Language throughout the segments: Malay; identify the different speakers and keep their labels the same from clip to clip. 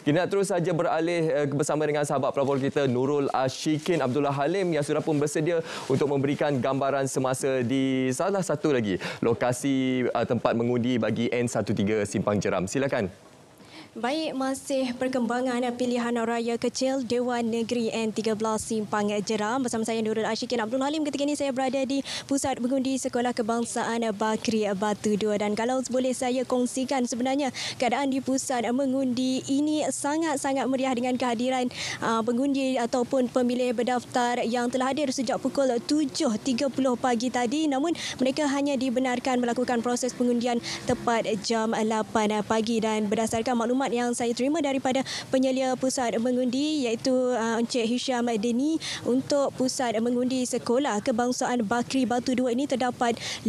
Speaker 1: Kita terus saja beralih eh, bersama dengan sahabat pelabur kita Nurul Ashikin Abdullah Halim yang sudah pun bersedia untuk memberikan gambaran semasa di salah satu lagi lokasi eh, tempat mengundi bagi N13 Simpang Jeram. Silakan.
Speaker 2: Baik masih perkembangan eh, pilihan raya kecil Dewan Negeri N13 Simpang Jeram bersama saya Nurul Ashikin Abdul Halim ketika ini saya berada di Pusat Mengundi Sekolah Kebangsaan Bakri Batu 2 dan kalau boleh saya kongsikan sebenarnya keadaan di Pusat Mengundi ini sangat-sangat meriah dengan kehadiran ah, pengundi ataupun pemilih berdaftar yang telah hadir sejak pukul 7.30 pagi tadi namun mereka hanya dibenarkan melakukan proses pengundian tepat jam 8 pagi dan berdasarkan maklumat maklumat yang saya terima daripada penyelia pusat mengundi iaitu uh, Encik Hisham Deni untuk pusat mengundi sekolah kebangsaan Bakri Batu 2 ini terdapat 5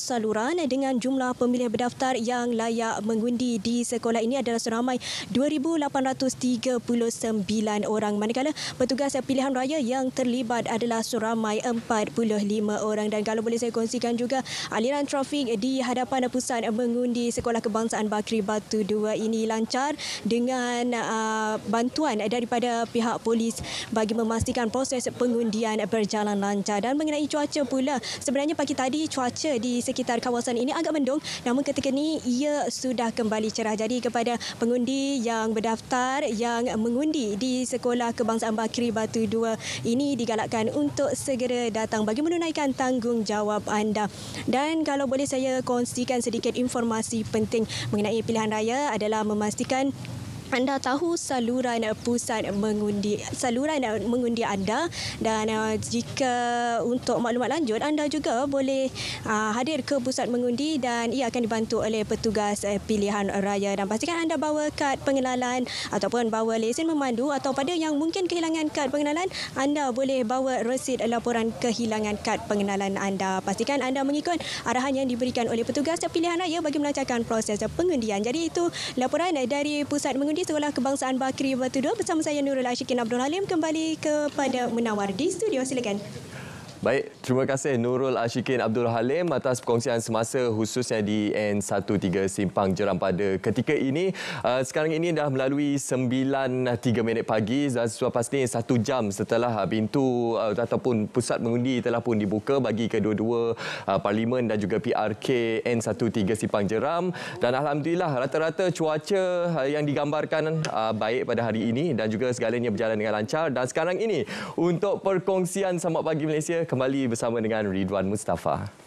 Speaker 2: saluran dengan jumlah pemilih berdaftar yang layak mengundi di sekolah ini adalah seramai 2839 orang manakala petugas pilihan raya yang terlibat adalah seramai 45 orang dan kalau boleh saya kongsikan juga aliran trafik di hadapan pusat mengundi sekolah kebangsaan Bakri Batu 2 ini lancar lancar dengan uh, bantuan daripada pihak polis bagi memastikan proses pengundian berjalan lancar. Dan mengenai cuaca pula, sebenarnya pagi tadi cuaca di sekitar kawasan ini agak mendung namun ketika ini ia sudah kembali cerah. Jadi kepada pengundi yang berdaftar, yang mengundi di Sekolah Kebangsaan Bakri Batu 2 ini digalakkan untuk segera datang bagi menunaikan tanggungjawab anda. Dan kalau boleh saya kongsikan sedikit informasi penting mengenai pilihan raya adalah memastikan pastikan anda tahu saluran pusat mengundi saluran mengundi anda dan uh, jika untuk maklumat lanjut anda juga boleh uh, hadir ke pusat mengundi dan ia akan dibantu oleh petugas uh, pilihan raya dan pastikan anda bawa kad pengenalan ataupun bawa lesen memandu atau pada yang mungkin kehilangan kad pengenalan anda boleh bawa resit laporan kehilangan kad pengenalan anda pastikan anda mengikut arahan yang diberikan oleh petugas pilihan raya bagi melancarkan proses pengundian jadi itu laporan dari pusat mengundi di Sekolah Kebangsaan Bakri Batu 2 bersama saya Nurul Ashikin Abdul Halim kembali kepada Menawar di studio. Silakan.
Speaker 1: Baik, terima kasih Nurul Ashikin Abdul Halim atas perkongsian semasa khususnya di N13 Simpang Jeram pada ketika ini. Uh, sekarang ini dah melalui 9.3 minit pagi dan sesuai pasti satu jam setelah pintu uh, ataupun pusat mengundi telah pun dibuka bagi kedua-dua uh, parlimen dan juga PRK N13 Simpang Jeram. Dan Alhamdulillah rata-rata cuaca yang digambarkan baik pada hari ini dan juga segalanya berjalan dengan lancar. Dan sekarang ini untuk perkongsian Selamat Pagi Malaysia, kembali bersama dengan Ridwan Mustafa.